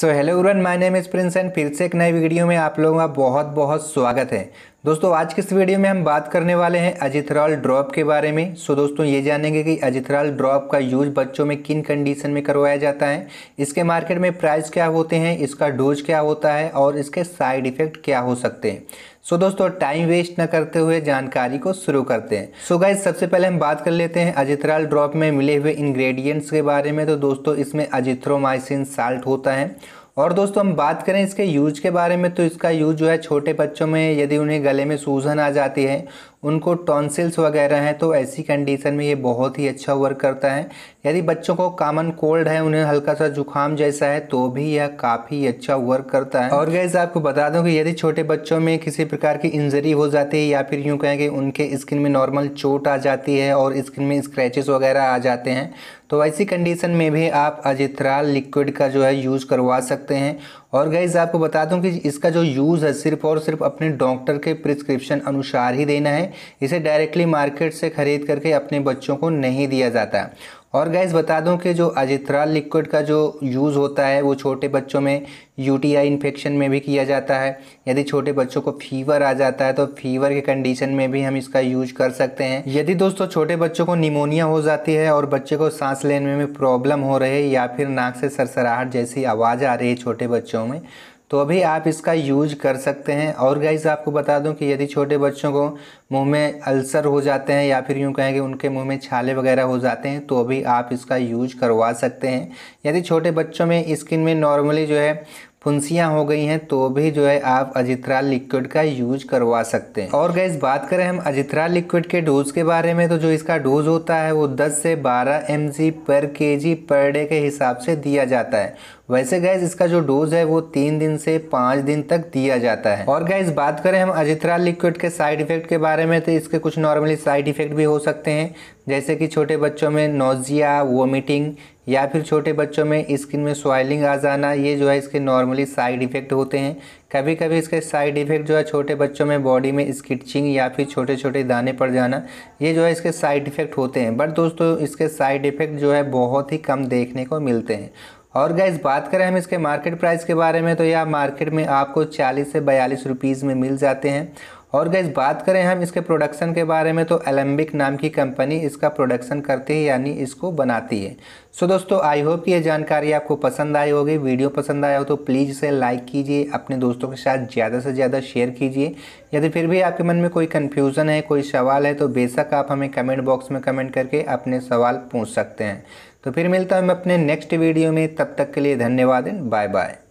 सो hello उरन my name is Prince and फिर से एक नई वीडियो में आप लोगों का बहुत बहुत स्वागत है दोस्तों आज के इस वीडियो में हम बात करने वाले हैं अजिथराल ड्रॉप के बारे में सो दोस्तों ये जानेंगे कि अजिथराल ड्रॉप का यूज बच्चों में किन कंडीशन में करवाया जाता है इसके मार्केट में प्राइस क्या होते हैं इसका डोज क्या होता है और इसके साइड इफेक्ट क्या हो सकते हैं सो so, दोस्तों टाइम वेस्ट न करते हुए जानकारी को शुरू करते हैं सो so, गाइज सबसे पहले हम बात कर लेते हैं अजिथराल ड्रॉप में मिले हुए इंग्रेडिएंट्स के बारे में तो दोस्तों इसमें अजिथ्रोमाइसिन साल्ट होता है और दोस्तों हम बात करें इसके यूज़ के बारे में तो इसका यूज़ जो है छोटे बच्चों में यदि उन्हें गले में सूजन आ जाती है उनको टॉन्सिल्स वगैरह हैं तो ऐसी कंडीशन में ये बहुत ही अच्छा वर्क करता है यदि बच्चों को कॉमन कोल्ड है उन्हें हल्का सा जुकाम जैसा है तो भी यह काफ़ी अच्छा वर्क करता है और गैस आपको बता दूं कि यदि छोटे बच्चों में किसी प्रकार की इंजरी हो जाती है या फिर यूँ कहें कि उनके स्किन में नॉर्मल चोट आ जाती है और स्किन में स्क्रैचेस वगैरह आ जाते हैं तो ऐसी कंडीशन में भी आप अजित्राल लिक्विड का जो है यूज़ करवा सकते सकते हैं और गाइज आपको बता दूं कि इसका जो यूज़ है सिर्फ और सिर्फ अपने डॉक्टर के प्रिस्क्रिप्शन अनुसार ही देना है इसे डायरेक्टली मार्केट से खरीद करके अपने बच्चों को नहीं दिया जाता और गैस बता दूं कि जो अजित्राल लिक्विड का जो यूज़ होता है वो छोटे बच्चों में यूटीआई इन्फेक्शन में भी किया जाता है यदि छोटे बच्चों को फीवर आ जाता है तो फीवर के कंडीशन में भी हम इसका यूज कर सकते हैं यदि दोस्तों छोटे बच्चों को निमोनिया हो जाती है और बच्चे को सांस लेने में प्रॉब्लम हो रही है या फिर नाक से सरसराहट जैसी आवाज़ आ रही है छोटे बच्चों में तो अभी आप इसका यूज कर सकते हैं और गाइज आपको बता दूं कि यदि छोटे बच्चों को मुंह में अल्सर हो जाते हैं या फिर यूँ कहें कि उनके मुंह में छाले वगैरह हो जाते हैं तो अभी आप इसका यूज करवा सकते हैं यदि छोटे बच्चों में स्किन में नॉर्मली जो है फुंसियाँ हो गई हैं तो भी जो है आप अजित्रा लिक्विड का यूज करवा सकते हैं और गैस बात करें हम अजित्रा लिक्विड के डोज के बारे में तो जो इसका डोज होता है वो 10 से 12 एम पर के पर डे के हिसाब से दिया जाता है वैसे गैस इसका जो डोज है वो तीन दिन से पाँच दिन तक दिया जाता है और गैस बात करें हम अजित्रा लिक्विड के साइड इफेक्ट के बारे में तो इसके कुछ नॉर्मली साइड इफेक्ट भी हो सकते हैं जैसे कि छोटे बच्चों में नोज़िया वोमिटिंग या फिर छोटे बच्चों में स्किन में स्वाइलिंग आ जाना ये जो है इसके नॉर्मली साइड इफ़ेक्ट होते हैं कभी कभी इसके साइड इफ़ेक्ट जो है छोटे बच्चों में बॉडी में स्किचिंग या फिर छोटे छोटे दाने पड़ जाना ये जो है इसके साइड इफ़ेक्ट होते हैं बट दोस्तों इसके साइड इफ़ेक्ट जो है बहुत ही कम देखने को मिलते हैं और गैस बात करें हम इसके मार्केट प्राइस के बारे में तो यह मार्केट में आपको चालीस से बयालीस रुपीज़ में मिल जाते हैं और गैस बात करें हम इसके प्रोडक्शन के बारे में तो एलम्बिक नाम की कंपनी इसका प्रोडक्शन करती है यानी इसको बनाती है सो दोस्तों आई होप ये जानकारी आपको पसंद आई होगी वीडियो पसंद आया हो तो प्लीज़ इसे लाइक कीजिए अपने दोस्तों के साथ ज़्यादा से ज़्यादा शेयर कीजिए यदि फिर भी आपके मन में कोई कन्फ्यूज़न है कोई सवाल है तो बेशक आप हमें कमेंट बॉक्स में कमेंट करके अपने सवाल पूछ सकते हैं तो फिर मिलता हूँ हम अपने नेक्स्ट वीडियो में तब तक के लिए धन्यवाद बाय बाय